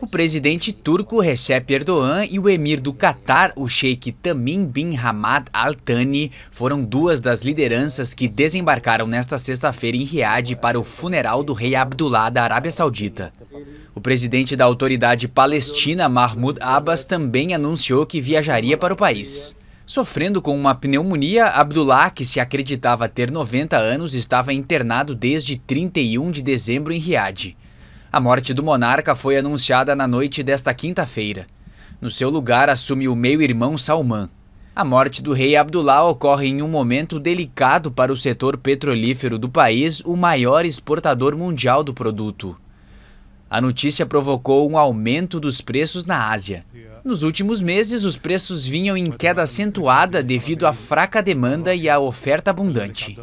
O presidente turco Recep Erdogan e o emir do Catar, o sheik Tamim bin Hamad Al Thani, foram duas das lideranças que desembarcaram nesta sexta-feira em Riad para o funeral do rei Abdullah da Arábia Saudita. O presidente da autoridade palestina, Mahmoud Abbas, também anunciou que viajaria para o país. Sofrendo com uma pneumonia, Abdullah, que se acreditava ter 90 anos, estava internado desde 31 de dezembro em Riad. A morte do monarca foi anunciada na noite desta quinta-feira. No seu lugar assume o meio-irmão Salman. A morte do rei Abdullah ocorre em um momento delicado para o setor petrolífero do país, o maior exportador mundial do produto. A notícia provocou um aumento dos preços na Ásia. Nos últimos meses, os preços vinham em queda acentuada devido à fraca demanda e à oferta abundante.